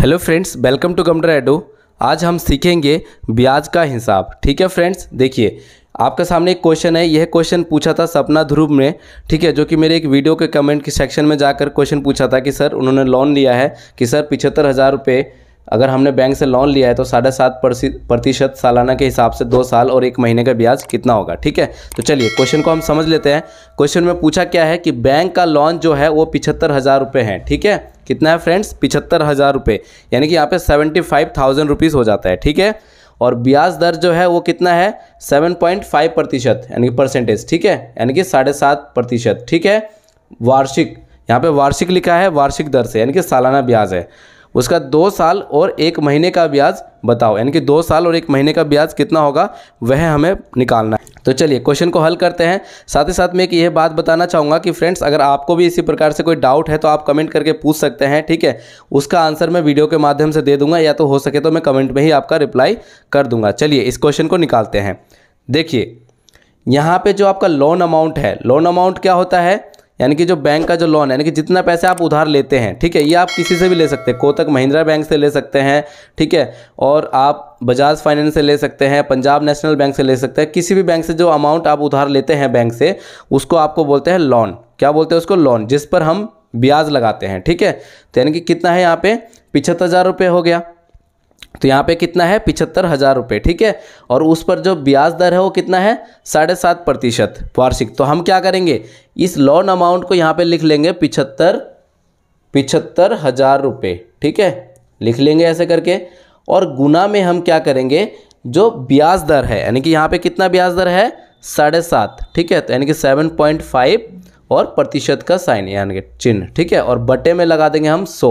hello friends welcome to computer एडो आज हम सीखेंगे ब्याज का हिसाब ठीक है फ्रेंड्स देखिए आपका सामने एक क्वेश्चन है यह क्वेश्चन पूछा था सपना ध्रुव ने ठीक है जो कि मेरे एक वीडियो के कमेंट के सेक्शन में जाकर क्वेश्चन पूछा था कि सर उन्होंने लोन लिया है कि सर पिछहत्तर हज़ार रुपये अगर हमने बैंक से लोन लिया है तो साढ़े सात प्रतिशत सालाना के हिसाब से दो साल और एक महीने का ब्याज कितना होगा ठीक है तो चलिए क्वेश्चन को हम समझ लेते हैं क्वेश्चन में पूछा क्या है कि बैंक का लोन जो है वो पिछहत्तर हज़ार रुपये हैं ठीक है कितना है फ्रेंड्स पिछहत्तर हज़ार रुपये यानी कि यहाँ पे सेवेंटी फाइव थाउजेंड रुपीज़ हो जाता है ठीक है और ब्याज दर जो है वो कितना है सेवन पॉइंट फाइव प्रतिशत यानी कि परसेंटेज ठीक है यानी कि साढ़े सात प्रतिशत ठीक है वार्षिक यहाँ पे वार्षिक लिखा है वार्षिक दर से यानी कि सालाना ब्याज है उसका दो साल और एक महीने का ब्याज बताओ यानी कि दो साल और एक महीने का ब्याज कितना होगा वह हमें निकालना है तो चलिए क्वेश्चन को हल करते हैं साथ ही साथ मैं एक यह बात बताना चाहूँगा कि फ्रेंड्स अगर आपको भी इसी प्रकार से कोई डाउट है तो आप कमेंट करके पूछ सकते हैं ठीक है उसका आंसर मैं वीडियो के माध्यम से दे दूंगा या तो हो सके तो मैं कमेंट में ही आपका रिप्लाई कर दूंगा चलिए इस क्वेश्चन को निकालते हैं देखिए यहाँ पर जो आपका लोन अमाउंट है लोन अमाउंट क्या होता है यानी कि जो बैंक का जो लोन है यानी कि जितना पैसे आप उधार लेते हैं ठीक है ये आप किसी से भी ले सकते हैं कोतक महिंद्रा बैंक से ले सकते हैं ठीक है और आप बजाज फाइनेंस से ले सकते हैं पंजाब नेशनल बैंक से ले सकते हैं किसी भी बैंक से जो अमाउंट आप उधार लेते हैं बैंक से उसको आपको बोलते हैं लोन क्या बोलते हैं उसको लोन जिस पर हम ब्याज लगाते हैं ठीक है तो यानी कि कितना है यहाँ पे पिछहत्तर हज़ार रुपये हो गया तो यहाँ पे कितना है पिछहत्तर हज़ार रुपये ठीक है और उस पर जो ब्याज दर है वो कितना है साढ़े सात प्रतिशत वार्षिक तो हम क्या करेंगे इस लोन अमाउंट को यहाँ पे लिख लेंगे पिछहत्तर पिछहत्तर हज़ार रुपये ठीक है लिख लेंगे ऐसे करके और गुना में हम क्या करेंगे जो ब्याज दर है यानी कि यहाँ पे कितना ब्याज दर है साढ़े सात ठीक है तो यानी कि सेवन पॉइंट फाइव और प्रतिशत का साइन यानी कि चिन्ह ठीक है और बटे में लगा देंगे हम सौ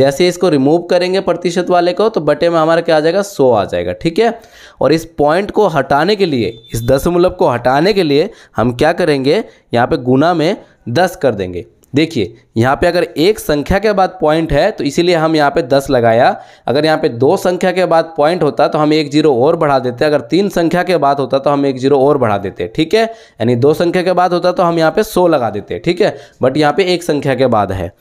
जैसे इसको रिमूव करेंगे प्रतिशत वाले को तो बटे में हमारा क्या आ जाएगा सौ आ जाएगा ठीक है और इस पॉइंट को हटाने के लिए इस दशमलव को हटाने के लिए हम क्या करेंगे यहाँ पे गुना में दस कर देंगे देखिए यहाँ पे अगर एक संख्या के बाद पॉइंट है तो इसीलिए हम यहाँ पे दस लगाया अगर यहाँ पे दो संख्या के बाद पॉइंट होता तो हम एक जीरो और बढ़ा देते अगर तीन संख्या के बाद होता तो हम एक जीरो और बढ़ा देते ठीक है यानी दो संख्या के बाद होता तो हम यहाँ पे सौ लगा देते ठीक है बट यहाँ पे एक संख्या के बाद है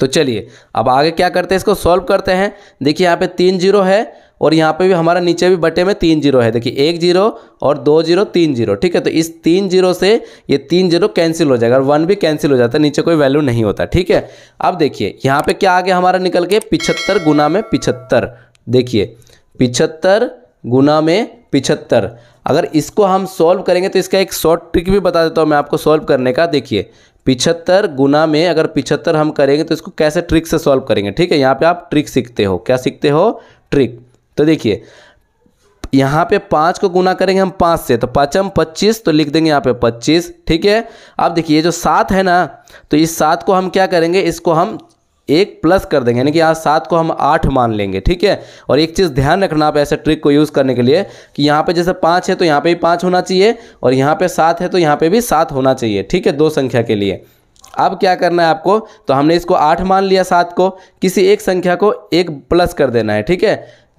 तो चलिए अब आगे क्या करते हैं इसको सॉल्व करते हैं देखिए यहाँ पे तीन जीरो है और यहाँ पे भी हमारा नीचे भी बटे में तीन जीरो है देखिए एक जीरो और दो जीरो तीन जीरो ठीक है तो इस तीन जीरो से ये तीन जीरो कैंसिल हो जाएगा और वन भी कैंसिल हो जाता है नीचे कोई वैल्यू नहीं होता ठीक है अब देखिए यहाँ पे क्या आ गया हमारा निकल के पिछहत्तर गुना में पिछहत्तर देखिए पिछहत्तर गुना में पिछहत्तर अगर इसको हम सॉल्व करेंगे तो इसका एक शॉर्ट ट्रिक भी बता देता हूँ मैं आपको सॉल्व करने का देखिए पिछहत्तर गुना में अगर पिछहत्तर हम करेंगे तो इसको कैसे ट्रिक से सॉल्व करेंगे ठीक है यहाँ पे आप ट्रिक सीखते हो क्या सीखते हो ट्रिक तो देखिए यहाँ पे पाँच को गुना करेंगे हम पाँच से तो पचम पच्चीस तो लिख देंगे यहाँ पे पच्चीस ठीक है अब देखिए ये जो सात है ना तो इस सात को हम क्या करेंगे इसको हम एक प्लस कर देंगे यानी कि यहाँ सात को हम आठ मान लेंगे ठीक है और एक चीज़ ध्यान रखना आप ऐसे ट्रिक को यूज़ करने के लिए कि यहाँ पे जैसे पाँच है तो यहाँ पे भी पाँच होना चाहिए और यहाँ पे सात है तो यहाँ पे भी सात होना चाहिए ठीक है दो संख्या के लिए अब क्या करना है आपको तो हमने इसको आठ मान लिया सात को किसी एक संख्या को एक प्लस कर देना है ठीक है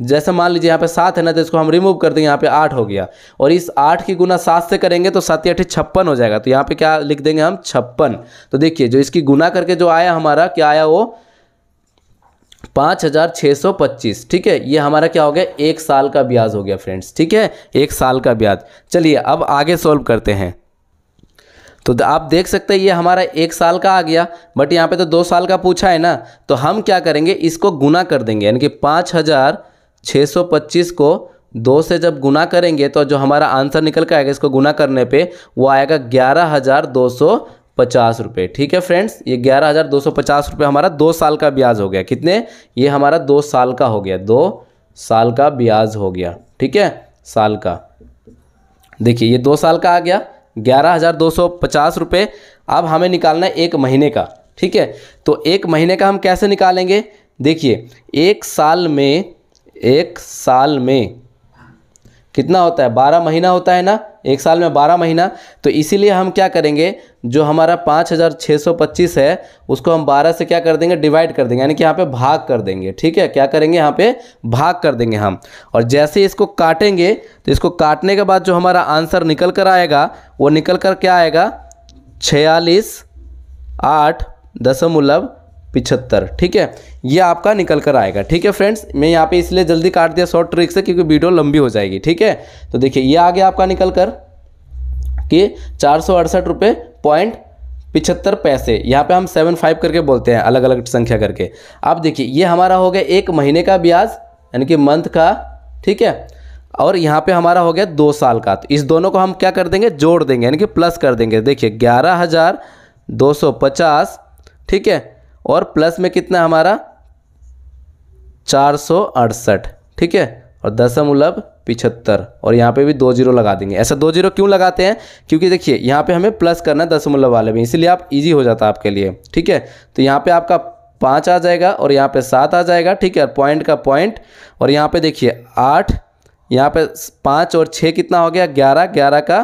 जैसे मान लीजिए यहाँ पे सात है ना तो इसको हम रिमूव कर देंगे यहाँ पे आठ हो गया और इस आठ की गुना सात से करेंगे तो सात अठे छप्पन हो जाएगा तो यहाँ पे क्या लिख देंगे हम छप्पन तो देखिए जो इसकी गुना करके जो आया हमारा क्या आया वो पाँच हज़ार छः सौ पच्चीस ठीक है ये हमारा क्या हो गया एक साल का ब्याज हो गया फ्रेंड्स ठीक है एक साल का ब्याज चलिए अब आगे सॉल्व करते हैं तो आप देख सकते हैं ये हमारा एक साल का आ गया बट यहाँ पे तो दो साल का पूछा है ना तो हम क्या करेंगे इसको गुना कर देंगे यानी कि पाँच हज़ार छः सौ पच्चीस को दो से जब गुना करेंगे तो जो हमारा आंसर निकल कर आएगा इसको गुना करने पे वो आएगा ग्यारह हज़ार दो सौ पचास रुपये ठीक है फ्रेंड्स ये ग्यारह हज़ार दो सौ पचास रुपये हमारा दो साल का ब्याज हो गया कितने ये हमारा दो साल का हो गया दो साल का ब्याज हो गया ठीक है साल का देखिए ये दो साल का आ गया ग्यारह हज़ार दो सौ पचास रुपये अब हमें निकालना है एक महीने का ठीक है तो एक महीने का हम कैसे निकालेंगे देखिए एक साल में एक साल में कितना होता है बारह महीना होता है ना एक साल में बारह महीना तो इसीलिए हम क्या करेंगे जो हमारा पाँच हज़ार छः सौ पच्चीस है उसको हम बारह से क्या कर देंगे डिवाइड कर देंगे यानी कि यहाँ पे भाग कर देंगे ठीक है क्या करेंगे यहाँ पे भाग कर देंगे हम और जैसे इसको काटेंगे तो इसको काटने के बाद जो हमारा आंसर निकल कर आएगा वो निकल कर क्या आएगा छियालीस आठ दशमलव पिछहत्तर ठीक है ये आपका निकल कर आएगा ठीक है फ्रेंड्स मैं यहाँ पे इसलिए जल्दी काट दिया शॉर्ट ट्रिक से क्योंकि वीडियो लंबी हो जाएगी ठीक है तो देखिए ये आ गया आपका निकल कर कि चार सौ अड़सठ रुपये पॉइंट पिछहत्तर पैसे यहाँ पे हम सेवन फाइव करके बोलते हैं अलग अलग संख्या करके आप देखिए ये हमारा हो गया एक महीने का ब्याज यानी कि मंथ का ठीक है और यहाँ पे हमारा हो गया दो साल का तो इस दोनों को हम क्या कर देंगे जोड़ देंगे यानी कि प्लस कर देंगे देखिए ग्यारह हज़ार दो सौ पचास ठीक है और प्लस में कितना हमारा चार सौ अड़सठ ठीक है और दशमलव पिछहत्तर और यहाँ पे भी दो जीरो लगा देंगे ऐसा दो जीरो क्यों लगाते हैं क्योंकि देखिए यहाँ पे हमें प्लस करना है दशमलव वाले में इसीलिए आप इजी हो जाता है आपके लिए ठीक है तो यहाँ पे आपका पाँच आ जाएगा और यहाँ पे सात आ जाएगा ठीक है पॉइंट का पॉइंट और यहाँ पे देखिए आठ यहाँ पे पाँच और छः कितना हो गया ग्यारह ग्यारह का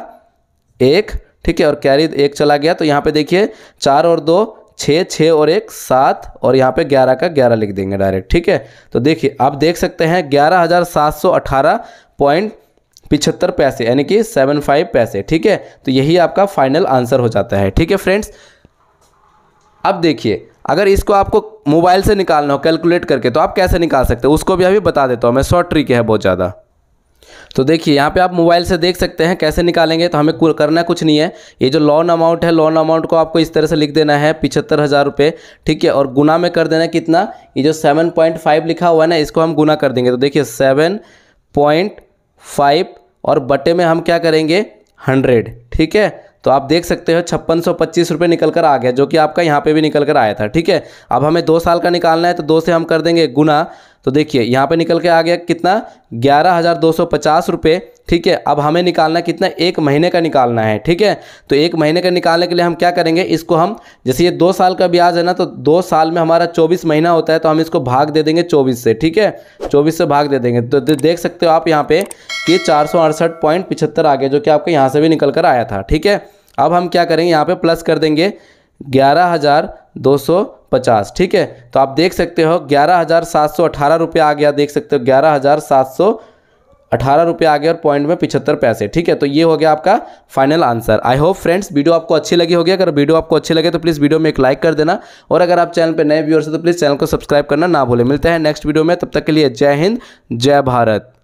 एक ठीक है और कैरी एक चला गया तो यहाँ पे देखिए चार और दो छः छः और एक सात और यहाँ पे ग्यारह का ग्यारह लिख देंगे डायरेक्ट ठीक है तो देखिए आप देख सकते हैं ग्यारह हज़ार सात सौ अठारह पॉइंट पिछहत्तर पैसे यानी कि सेवन फाइव पैसे ठीक है तो यही आपका फाइनल आंसर हो जाता है ठीक है फ्रेंड्स अब देखिए अगर इसको आपको मोबाइल से निकालना हो कैलकुलेट करके तो आप कैसे निकाल सकते हो उसको भी अभी बता देता हूँ मैं शॉर्ट ट्रिक है बहुत ज़्यादा तो देखिए यहाँ पे आप मोबाइल से देख सकते हैं कैसे निकालेंगे तो हमें करना कुछ नहीं है ये जो लोन अमाउंट है लोन अमाउंट को आपको इस तरह से लिख देना है पिछहत्तर हज़ार रुपये ठीक है और गुना में कर देना है कितना ये जो सेवन पॉइंट फाइव लिखा हुआ है ना इसको हम गुना कर देंगे तो देखिए सेवन पॉइंट फाइव और बटे में हम क्या करेंगे हंड्रेड ठीक है तो आप देख सकते हो छप्पन सौ पच्चीस रुपये निकल कर आ गया जो कि आपका यहाँ पे भी निकल कर आया था ठीक है अब हमें दो साल का निकालना है तो दो से हम कर देंगे गुना तो देखिए यहाँ पे निकल के आ गया कितना ग्यारह हज़ार दो सौ पचास रुपये ठीक है अब हमें निकालना कितना एक महीने का निकालना है ठीक है तो एक महीने का निकालने के लिए हम क्या करेंगे इसको हम जैसे ये दो साल का ब्याज है ना तो दो साल में हमारा चौबीस महीना होता है तो हम इसको भाग दे देंगे चौबीस से ठीक है चौबीस से भाग दे देंगे तो देख सकते हो आप यहाँ पे कि चार सौ अड़सठ पॉइंट पिछहत्तर आ गया जो कि आपके यहाँ से भी निकल कर आया था ठीक है अब हम क्या करेंगे यहाँ पर प्लस कर देंगे ग्यारह हज़ार दो सौ पचास ठीक है तो आप देख सकते हो ग्यारह हज़ार सात सौ अठारह रुपये आ गया देख सकते हो ग्यारह हज़ार सात सौ अठारह रुपये आ गया और पॉइंट में पिछहत्तर पैसे ठीक है तो ये हो गया आपका final answer I hope friends video आपको अच्छी लगी होगी अगर वीडियो आपको अच्छी लगे तो प्लीज़ वीडियो में एक लाइक कर देना और अगर आप चैनल पर नए व्यूअर्स हैं तो प्लीज़ चैनल को सब्सक्राइब करना ना भूलें मिलते हैं नेक्स्ट वीडियो में तब तक के लिए जय हिंद जय भारत